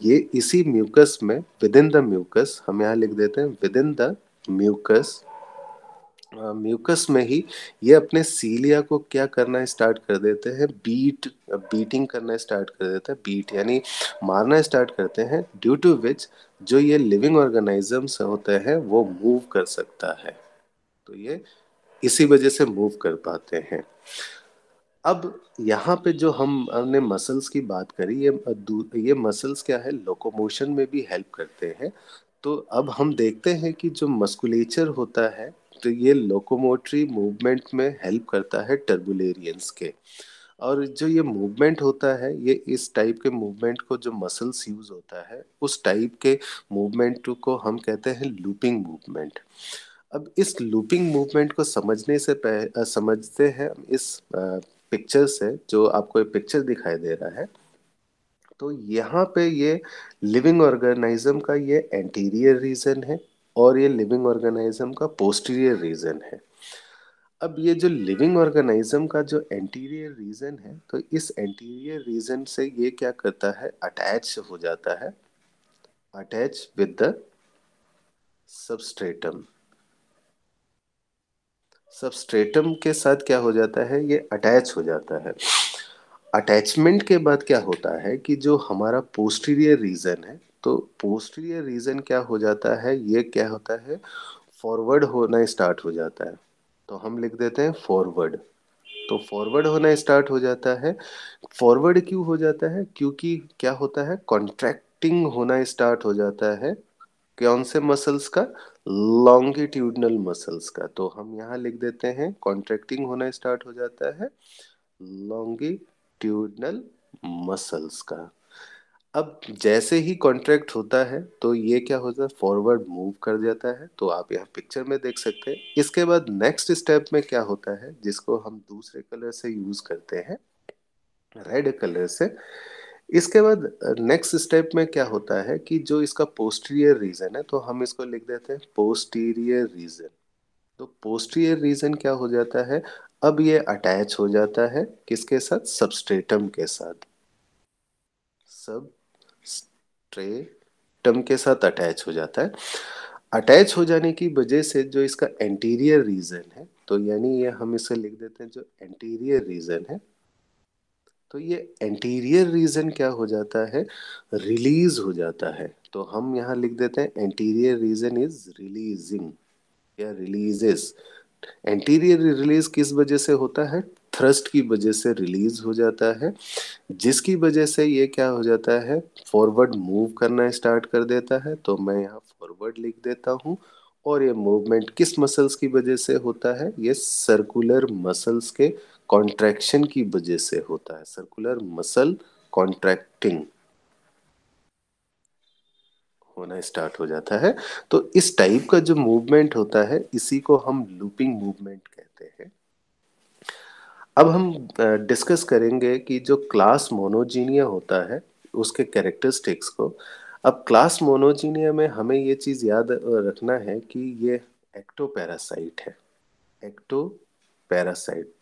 ये इसी म्यूकस में विद इन द म्यूकस हम यहाँ लिख देते हैं within the mucus mucus में ही ये अपने सीलिया को क्या करना स्टार्ट कर देते हैं बीट बीटिंग करना स्टार्ट कर देते हैं बीट यानी मारना स्टार्ट करते हैं ड्यू टू विच जो ये लिविंग ऑर्गेनाइजम्स होते हैं वो मूव कर सकता है तो ये इसी वजह से मूव कर पाते हैं अब यहाँ पे जो हम हमने मसल्स की बात करी ये ये मसल्स क्या है लोकोमोशन में भी हेल्प करते हैं तो अब हम देखते हैं कि जो मस्कुलेचर होता है तो ये लोकोमोटरी मूवमेंट में हेल्प करता है टर्बुलेरियंस के और जो ये मूवमेंट होता है ये इस टाइप के मूवमेंट को जो मसल्स यूज होता है उस टाइप के मूवमेंट को हम कहते हैं लूपिंग मूवमेंट अब इस लूपिंग मूवमेंट को समझने से पह, समझते हैं इस पिक्चर से जो आपको ये पिक्चर दिखाई दे रहा है तो यहाँ पे ये लिविंग ऑर्गेनाइज्म का ये एंटीरियर रीजन है और ये लिविंग ऑर्गेनाइज्म का पोस्टीरियर रीजन है अब ये जो लिविंग ऑर्गेनाइज्म का जो एंटीरियर रीजन है तो इस एंटीरियर रीजन से ये क्या करता है अटैच हो जाता है attach with the substratum substratum के साथ क्या हो जाता है ये अटैच हो जाता है अटैचमेंट के बाद क्या होता है कि जो हमारा पोस्टीरियर रीजन है तो पोस्टीरियर रीजन क्या हो जाता है ये क्या होता है फॉरवर्ड होना स्टार्ट हो जाता है तो हम लिख देते हैं फॉरवर्ड तो फॉरवर्ड होना स्टार्ट हो जाता है फॉरवर्ड क्यों हो जाता है क्योंकि क्या होता है कॉन्ट्रैक्टिंग होना स्टार्ट हो जाता है कौन से मसल्स का लॉन्गिट्यूडनल मसल्स का तो हम यहाँ लिख देते हैं कॉन्ट्रैक्टिंग होना स्टार्ट हो जाता है लॉन्गिट्यूडनल मसल्स का अब जैसे ही कॉन्ट्रैक्ट होता है तो ये क्या होता है फॉरवर्ड मूव कर जाता है तो आप यहाँ पिक्चर में देख सकते हैं इसके बाद नेक्स्ट स्टेप में क्या होता है जिसको हम दूसरे कलर से यूज करते हैं रेड कलर से इसके बाद नेक्स्ट स्टेप में क्या होता है कि जो इसका पोस्टीरियर रीजन है तो हम इसको लिख देते हैं पोस्टीरियर रीजन तो पोस्टीरियर रीजन क्या हो जाता है अब ये अटैच हो जाता है किसके साथ सबस्ट्रेटम के साथ सब ट्रे टर्म के साथ अटैच हो जाता है अटैच हो जाने की वजह से जो इसका एंटीरियर रीजन है तो यानी ये हम इसे लिख देते हैं जो एंटीरियर रीजन है तो ये एंटीरियर रीजन क्या हो जाता है रिलीज हो जाता है तो हम यहाँ लिख देते हैं एंटीरियर रीजन इज रिलीजिंग या रिलीजेस एंटीरियर रिलीज किस वजह से होता है थ्रस्ट की वजह से रिलीज हो जाता है जिसकी वजह से ये क्या हो जाता है फॉरवर्ड मूव करना स्टार्ट कर देता है तो मैं यहाँ फॉरवर्ड लिख देता हूँ और ये मूवमेंट किस मसल्स की वजह से होता है ये सर्कुलर मसल्स के कॉन्ट्रैक्शन की वजह से होता है सर्कुलर मसल कॉन्ट्रैक्टिंग होना स्टार्ट हो जाता है तो इस टाइप का जो मूवमेंट होता है इसी को हम लूपिंग मूवमेंट कहते हैं अब हम डिस्कस करेंगे कि जो क्लास मोनोजीनिया होता है उसके कैरेक्टरिस्टिक्स को अब क्लास मोनोजीनिया में हमें ये चीज़ याद रखना है कि ये एक्टो पैरासाइट है एक्टो पैरासाइट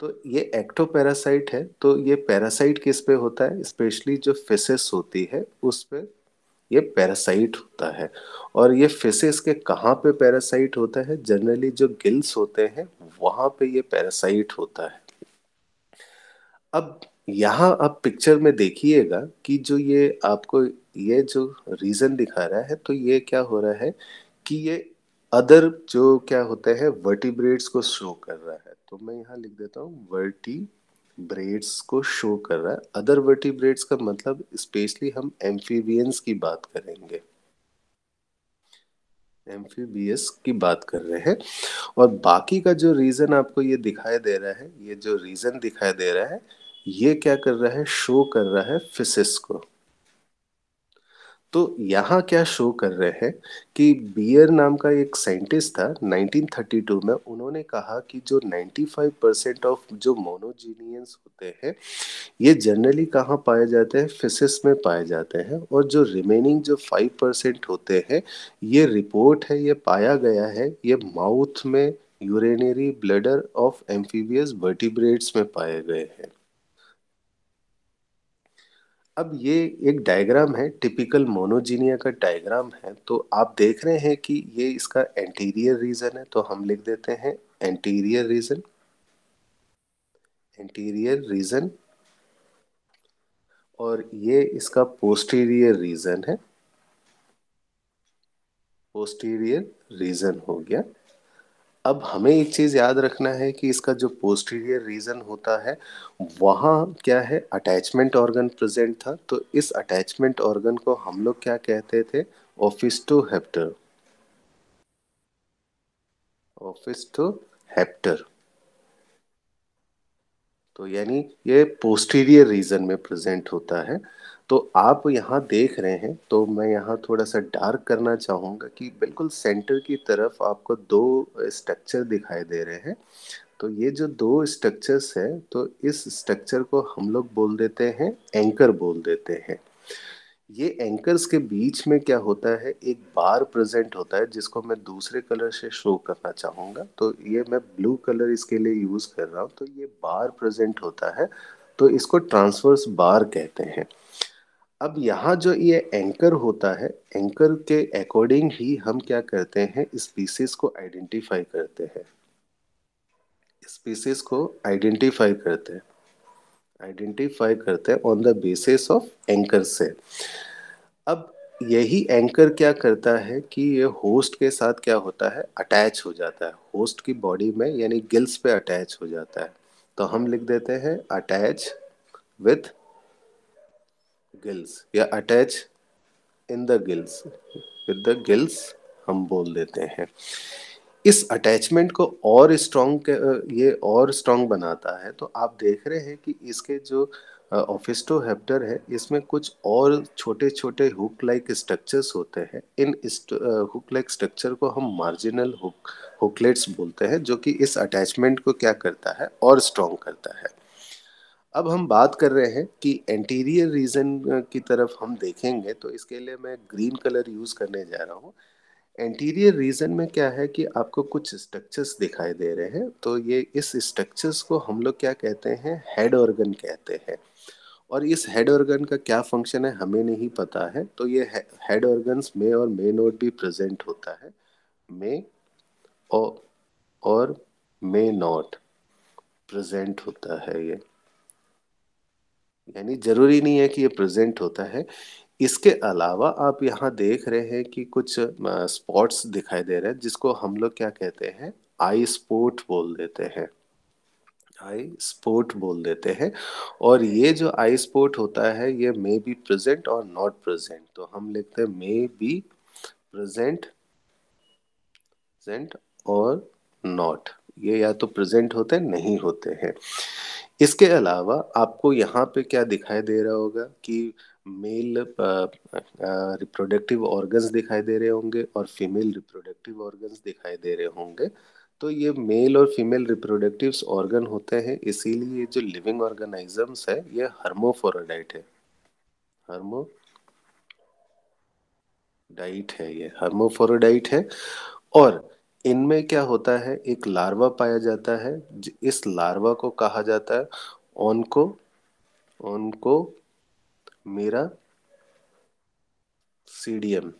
तो ये एक्टोपैरासाइट है तो ये पैरासाइट किस पे होता है स्पेशली जो फिसेस होती है उस पे ये पैरासाइट होता है और ये फिसेस के कहाँ पे पैरासाइट होता है जनरली जो गिल्स होते हैं वहाँ पे ये पैरासाइट होता है अब यहाँ आप पिक्चर में देखिएगा कि जो ये आपको ये जो रीजन दिखा रहा है तो ये क्या हो रहा है कि ये अदर जो क्या होते हैं वर्टिब्रेट्स को शो कर रहा है तो मैं यहाँ लिख देता हूँ वर्टी ब्रेड्स को शो कर रहा है अदर वर्टी ब्रेड्स का मतलब स्पेशली हम एम्फीबियंस की बात करेंगे एम्फीबियस की बात कर रहे हैं और बाकी का जो रीजन आपको ये दिखाई दे रहा है ये जो रीजन दिखाई दे रहा है ये क्या कर रहा है शो कर रहा है फिसिस को तो यहाँ क्या शो कर रहे हैं कि बियर नाम का एक साइंटिस्ट था 1932 में उन्होंने कहा कि जो 95 परसेंट ऑफ जो मोनोजीनियंस होते हैं ये जनरली कहाँ पाए जाते हैं फिसिस में पाए जाते हैं और जो रिमेनिंग जो 5 परसेंट होते हैं ये रिपोर्ट है ये पाया गया है ये माउथ में urinary bladder of amphibious vertebrates में पाए गए हैं अब ये एक डायग्राम है टिपिकल मोनोजीनिया का डायग्राम है तो आप देख रहे हैं कि ये इसका एंटीरियर रीजन है तो हम लिख देते हैं एंटीरियर रीजन एंटीरियर रीजन और ये इसका पोस्टीरियर रीजन है पोस्टीरियर रीजन हो गया अब हमें एक चीज़ याद रखना है कि इसका जो पोस्टीरियर रीजन होता है वहाँ क्या है अटैचमेंट ऑर्गन प्रेजेंट था तो इस अटैचमेंट ऑर्गन को हम लोग क्या कहते थे ऑफिस्टो हेप्टर ऑफिस्टो हेप्टर तो यानी ये पोस्टीरियर रीजन में प्रेजेंट होता है तो आप यहाँ देख रहे हैं तो मैं यहाँ थोड़ा सा डार्क करना चाहूँगा कि बिल्कुल सेंटर की तरफ आपको दो स्ट्रक्चर दिखाई दे रहे हैं तो ये जो दो स्ट्रक्चर्स हैं तो इस स्ट्रक्चर को हम लोग बोल देते हैं एंकर बोल देते हैं ये एंकर्स के बीच में क्या होता है एक बार प्रेजेंट होता है जिसको मैं दूसरे कलर से शो करना चाहूँगा तो ये मैं ब्लू कलर इसके लिए यूज़ कर रहा हूँ तो ये बार प्रेजेंट होता है तो इसको ट्रांसवर्स बार कहते हैं अब यहाँ जो ये एंकर होता है एंकर के अकॉर्डिंग ही हम क्या करते हैं स्पीसीज को आइडेंटिफाई करते हैं स्पीसीज को आइडेंटिफाई करते हैं आइडेंटिफाई करते हैं on the basis of anchor से अब यही एंकर क्या करता है कि ये होस्ट के साथ क्या होता है अटैच हो जाता है होस्ट की बॉडी में यानी गिल्स पे अटैच हो जाता है तो हम लिख देते हैं अटैच विथ गिल्स या attach in the gills with the gills हम बोल देते हैं इस अटैचमेंट को और स्ट्रॉन्ग ये और स्ट्रॉन्ग बनाता है तो आप देख रहे हैं कि इसके जो ऑफिस्टो हेप्टर है इसमें कुछ और छोटे छोटे हुक लाइक स्ट्रक्चर्स होते हैं इन हुक लाइक स्ट्रक्चर को हम मार्जिनल हुक हुकलेट्स बोलते हैं जो कि इस अटैचमेंट को क्या करता है और स्ट्रॉन्ग करता है अब हम बात कर रहे हैं कि एंटीरियर रीजन की तरफ हम देखेंगे तो इसके लिए मैं ग्रीन कलर यूज करने जा रहा हूँ एंटीरियर रीजन में क्या है कि आपको कुछ स्ट्रक्चर्स दिखाई दे रहे हैं तो ये इस स्ट्रक्चर्स को हम लोग क्या कहते हैं हेड ऑर्गन कहते हैं और इस हेड ऑर्गन का क्या फंक्शन है हमें नहीं पता है तो ये हेड ऑर्गन्स में और मे नोट भी प्रेजेंट होता है मे और मे नॉट प्रेजेंट होता है ये यानी जरूरी नहीं है कि ये प्रेजेंट होता है इसके अलावा आप यहाँ देख रहे हैं कि कुछ स्पॉट्स दिखाई दे रहे हैं जिसको हम लोग क्या कहते हैं आई स्पोर्ट बोल देते हैं आई स्पोर्ट बोल देते हैं और ये जो आई स्पोर्ट होता है ये मे बी प्रेजेंट और नॉट प्रेजेंट तो हम लिखते हैं मे बी प्रेजेंट प्रेजेंट और नॉट ये या तो प्रेजेंट होते नहीं होते हैं इसके अलावा आपको यहाँ पे क्या दिखाई दे रहा होगा कि मेल रिप्रोडक्टिव ऑर्गन्स दिखाई दे रहे होंगे और फीमेल रिप्रोडक्टिव ऑर्गन्स दिखाई दे रहे होंगे तो ये मेल और फीमेल रिप्रोडक्टिव ऑर्गन होते हैं इसीलिए जो लिविंग ऑर्गेनाइजम्स है ये हर्मोफोरोडाइट है हर्मो डाइट है ये हर्मोफोरोडाइट है और इनमें क्या होता है एक लार्वा पाया जाता है इस लार्वा को कहा जाता है ओनको ओनको मेरा सीडियम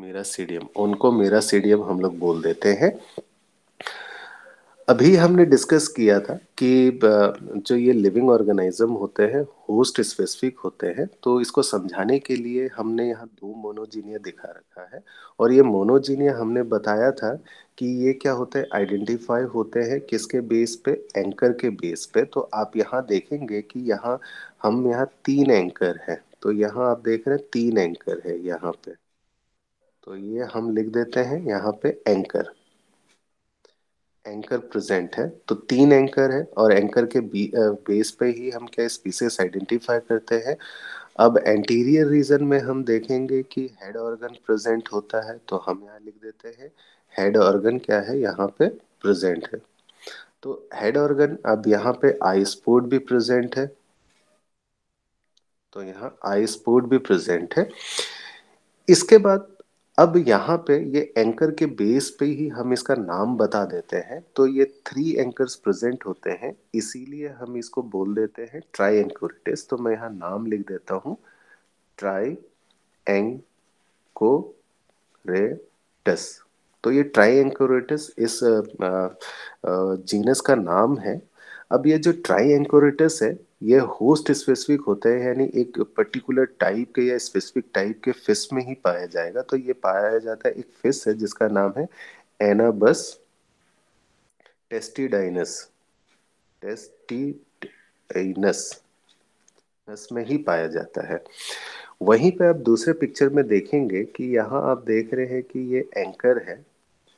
मेरा सीडियम उनको मेरा सीडियम हम लोग बोल देते हैं अभी हमने डिस्कस किया था कि जो ये लिविंग ऑर्गेनाइज्म होते हैं होस्ट स्पेसिफिक होते हैं तो इसको समझाने के लिए हमने यहाँ दो मोनोजीनिया दिखा रखा है और ये मोनोजीनिया हमने बताया था कि ये क्या होते हैं आइडेंटिफाई होते हैं किसके बेस पे एंकर के बेस पे तो आप यहाँ देखेंगे कि यहाँ हम यहाँ तीन एंकर हैं तो यहाँ आप देख रहे हैं तीन एंकर है यहाँ पे तो ये हम लिख देते हैं यहाँ पे एंकर एंकर प्रेजेंट है तो तीन एंकर है और एंकर के बेस पे ही हम क्या स्पीसीज आइडेंटिफाई करते हैं अब एंटीरियर रीजन में हम देखेंगे कि हेड ऑर्गन प्रेजेंट होता है तो हम यहाँ लिख देते हैं हेड ऑर्गन क्या है यहाँ पे प्रेजेंट है तो हेड ऑर्गन अब यहाँ पे आई स्पोर्ट भी प्रेजेंट है तो यहाँ आई स्पोर्ट भी प्रेजेंट है इसके बाद अब यहाँ पे ये एंकर के बेस पे ही हम इसका नाम बता देते हैं तो ये थ्री एंकर्स प्रेजेंट होते हैं इसीलिए हम इसको बोल देते हैं ट्राई एंकोरिटिस तो मैं यहाँ नाम लिख देता हूँ ट्राई रेटस तो ये ट्राई एंकोरिटिस इस जीनस का नाम है अब ये जो ट्राई एंकोरिटिस है ये होस्ट स्पेसिफिक होता है यानी एक पर्टिकुलर टाइप के या स्पेसिफिक टाइप के फिश में ही पाया जाएगा तो ये पाया जाता है एक फिश है जिसका नाम है एनाबस टेस्टिडाइनस टेस्टिडाइनस में ही पाया जाता है वहीं पे आप दूसरे पिक्चर में देखेंगे कि यहाँ आप देख रहे हैं कि ये एंकर है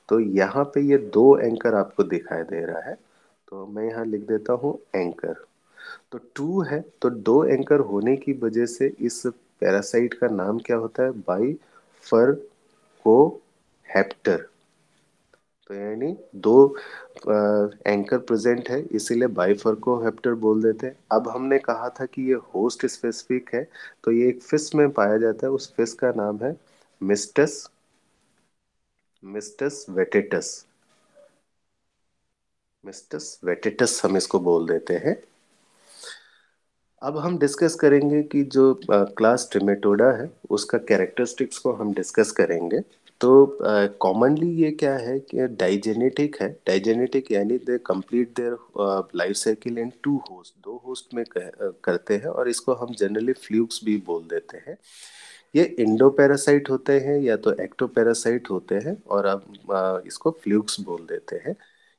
तो यहाँ पे ये दो एंकर आपको दिखाई दे रहा है तो मैं यहाँ लिख देता हूँ एंकर तो टू है तो दो एंकर होने की वजह से इस पैरासाइट का नाम क्या होता है बाई फर को हैप्टर तो यानी दो एंकर प्रेजेंट है इसीलिए बाइफर को हेप्टर बोल देते हैं अब हमने कहा था कि ये होस्ट स्पेसिफिक है तो ये एक फिश में पाया जाता है उस फिश का नाम है मिस्टस मिस्टस वेटेटस मिस्टस वेटेटस हम इसको बोल देते हैं अब हम डिस्कस करेंगे कि जो क्लास ट्रिमेटोडा है उसका कैरेक्टरिस्टिक्स को हम डिस्कस करेंगे तो कॉमनली uh, ये क्या है कि डाइजेनेटिक है डाइजेनेटिक यानी they complete their life cycle in two host दो होस्ट में कह, करते हैं और इसको हम जनरली फ्लूक्स भी बोल देते हैं ये इंडो पैरासाइट होते हैं या तो एक्टो पैरासाइट होते हैं और अब इसको फ्लूक्स बोल देते हैं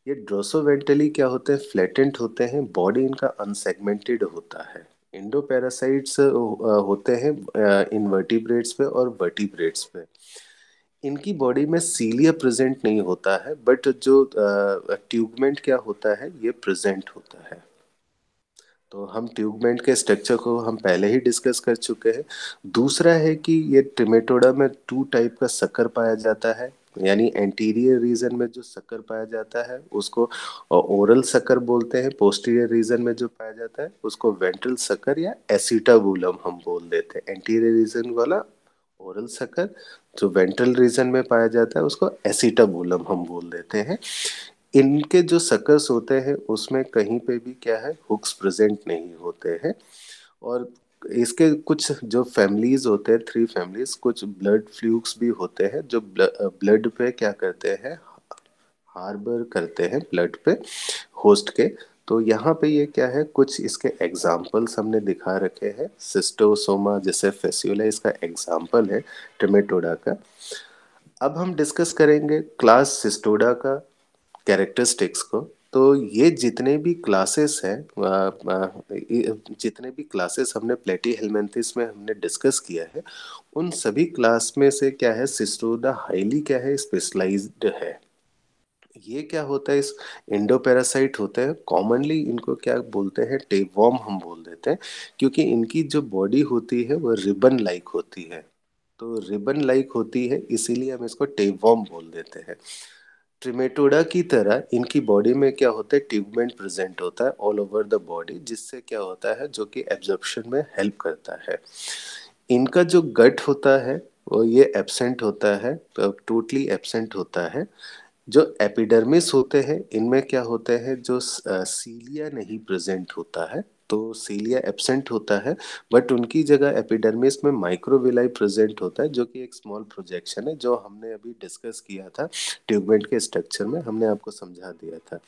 ये ड्रोसोवेंटली क्या होते हैं फ्लैटेंट होते हैं बॉडी इनका अनसेगमेंटेड होता है इंडो पैरासाइट्स होते हैं इनवर्टिब्रेट्स पे और वर्टिब्रेट्स पे इनकी बॉडी में सीलिया प्रेजेंट नहीं होता है बट जो ट्यूबमेंट क्या होता है ये प्रेजेंट होता है तो हम ट्यूबमेंट के स्ट्रक्चर को हम पहले ही डिस्कस कर चुके हैं दूसरा है कि ये टिमेटोडा में टू टाइप का सकर पाया जाता है यानी एंटीरियर रीजन में जो सकर पाया जाता है उसको ओरल सकर बोलते हैं पोस्टीरियर रीजन में जो पाया जाता है उसको वेंट्रल सकर या एसिटाबुलम हम बोल देते हैं एंटीरियर रीजन वाला ओरल सकर जो वेंट्रल रीजन में पाया जाता है उसको एसिटाबुलम हम बोल देते हैं इनके जो सकर्स होते हैं उसमें कहीं पे भी क्या है हुक्स प्रेजेंट नहीं होते हैं और इसके कुछ जो फैमिलीज होते हैं थ्री फैमिलीज कुछ ब्लड फ्लूक्स भी होते हैं जो ब्लड पे क्या करते हैं हार्बर करते हैं ब्लड पे होस्ट के तो यहाँ पे ये क्या है कुछ इसके एग्जाम्पल्स हमने दिखा रखे हैं सिस्टोसोमा जैसे फेस्यूला इसका एग्जाम्पल है टमेटोडा का अब हम डिस्कस करेंगे क्लास सिस्टोडा का कैरेक्टरिस्टिक्स को तो ये जितने भी क्लासेस हैं जितने भी क्लासेस हमने प्लेटी हेलमेंथिस में हमने डिस्कस किया है उन सभी क्लास में से क्या है सिस्टोडा हाईली क्या है स्पेशलाइज्ड है ये क्या होता है इस इंडोपेरासाइट होते हैं कॉमनली इनको क्या बोलते हैं टेपवॉर्म हम बोल देते हैं क्योंकि इनकी जो बॉडी होती है वह रिबन लाइक होती है तो रिबन लाइक होती है इसीलिए हम इसको टेपवॉर्म बोल देते हैं ट्रिमेटोडा की तरह इनकी बॉडी में क्या होता है ट्यूबमेंट प्रेजेंट होता है ऑल ओवर द बॉडी जिससे क्या होता है जो कि एब्जॉर्प्शन में हेल्प करता है इनका जो गट होता है वो ये एबसेंट होता है टोटली तो एबसेंट होता है जो एपिडर्मिस होते हैं इनमें क्या होते हैं जो सीलिया नहीं प्रेजेंट होता है तो सीलिया एबसेंट होता है बट उनकी जगह एपिडर्मिस में माइक्रोविलाई प्रेजेंट होता है जो कि एक स्मॉल प्रोजेक्शन है जो हमने अभी डिस्कस किया था ट्यूबमेंट के स्ट्रक्चर में हमने आपको समझा दिया था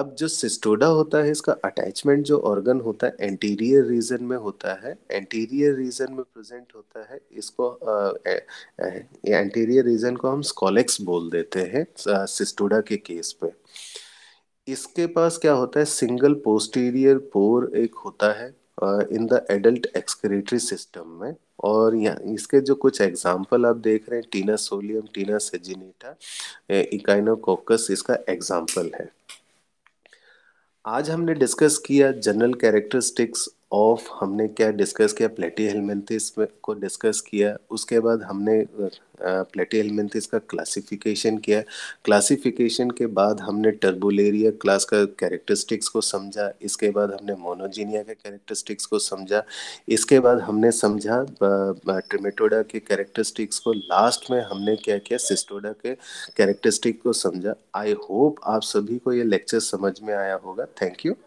अब जो सिस्टोडा होता है इसका अटैचमेंट जो ऑर्गन होता है एंटीरियर रीजन में होता है एंटीरियर रीजन में प्रेजेंट होता है इसको एंटीरियर रीजन को हम स्कॉलेक्स बोल देते हैं सिस्टोडा के केस पे इसके पास क्या होता है सिंगल पोस्टीरियर पोर एक होता है in the adult excretory system में और यहाँ इसके जो कुछ एग्जाम्पल आप देख रहे हैं Taenia solium Taenia saginata Echinococcus इसका एग्जाम्पल है आज हमने डिस्कस किया जनरल कैरेक्टरिस्टिक्स ऑफ हमने क्या डिस्कस किया प्लेटी हेलमेंथिस को डिस्कस किया उसके बाद हमने प्लेटी एलिमेंट इसका क्लासिफिकेशन किया क्लासिफिकेशन के बाद हमने टर्बुलेरिया क्लास का कैरेक्टरिस्टिक्स को समझा इसके बाद हमने मोनोजीनिया के कैरेक्टरिस्टिक्स को समझा इसके बाद हमने समझा ट्रिमेटोडा के कैरेक्टरिस्टिक्स को लास्ट में हमने क्या किया सिस्टोडा के कैरेक्टरिस्टिक को समझा आई होप आप सभी को ये लेक्चर समझ में आया होगा थैंक यू